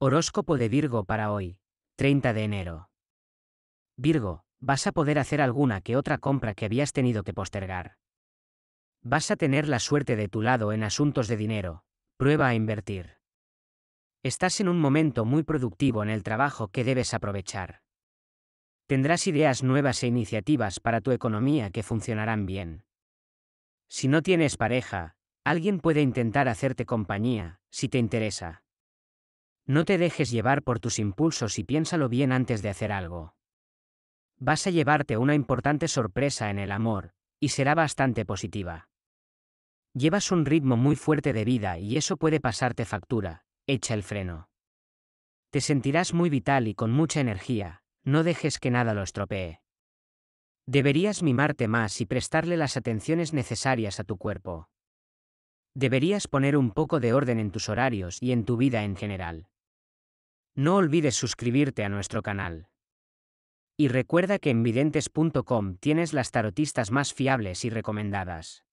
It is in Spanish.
Horóscopo de Virgo para hoy, 30 de enero. Virgo, vas a poder hacer alguna que otra compra que habías tenido que postergar. Vas a tener la suerte de tu lado en asuntos de dinero, prueba a invertir. Estás en un momento muy productivo en el trabajo que debes aprovechar. Tendrás ideas nuevas e iniciativas para tu economía que funcionarán bien. Si no tienes pareja, alguien puede intentar hacerte compañía, si te interesa. No te dejes llevar por tus impulsos y piénsalo bien antes de hacer algo. Vas a llevarte una importante sorpresa en el amor, y será bastante positiva. Llevas un ritmo muy fuerte de vida y eso puede pasarte factura, echa el freno. Te sentirás muy vital y con mucha energía, no dejes que nada lo estropee. Deberías mimarte más y prestarle las atenciones necesarias a tu cuerpo. Deberías poner un poco de orden en tus horarios y en tu vida en general. No olvides suscribirte a nuestro canal. Y recuerda que en videntes.com tienes las tarotistas más fiables y recomendadas.